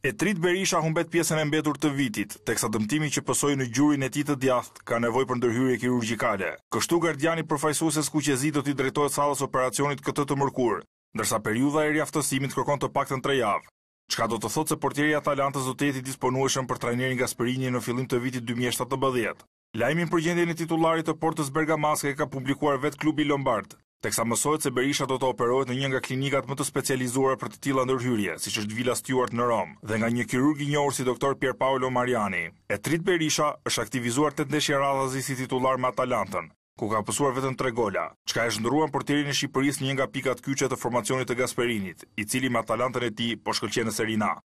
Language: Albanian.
Etrit Berisha humbet pjesën e mbetur të vitit, teksa dëmtimi që pësoi në gjurin e tij të djathtë ka nevojë për ndërhyrje kirurgjikale. Kështu gardiani përfaqësues Kuqezi do t'i drejtohet sallës operacionit këtë të mërkur, ndërsa periudha e rjaftësimit kërkon të paktën 3 javë. Çka do të thotë se portieri i Atalantës do të jetë i disponueshëm për trajnerin Gasperini në fillim të vitit 2017. Lajmin për gjendjen e titullarit të Portës Bergamaske ka publikuar vetë klubi Lombard. Teksa mësohet se Berisha do të operohet në një nga klinikat më të specializuara për të tilla ndërhyrje, siç është Villa Stuart në Rom, dhe nga një kirurg i njohur si doktor Pier Paolo Mariani. E trit Berisha është aktivizuar tetë ndeshje radhazi si titullar me Atalantën, ku ka pasur vetëm 3 gola, çka e shndruan portierin e Shqipërisë në një nga pikat kyçe të formacionit të Gasperinit, i cili me Atalantën e tij po shkëlqen në Serie A.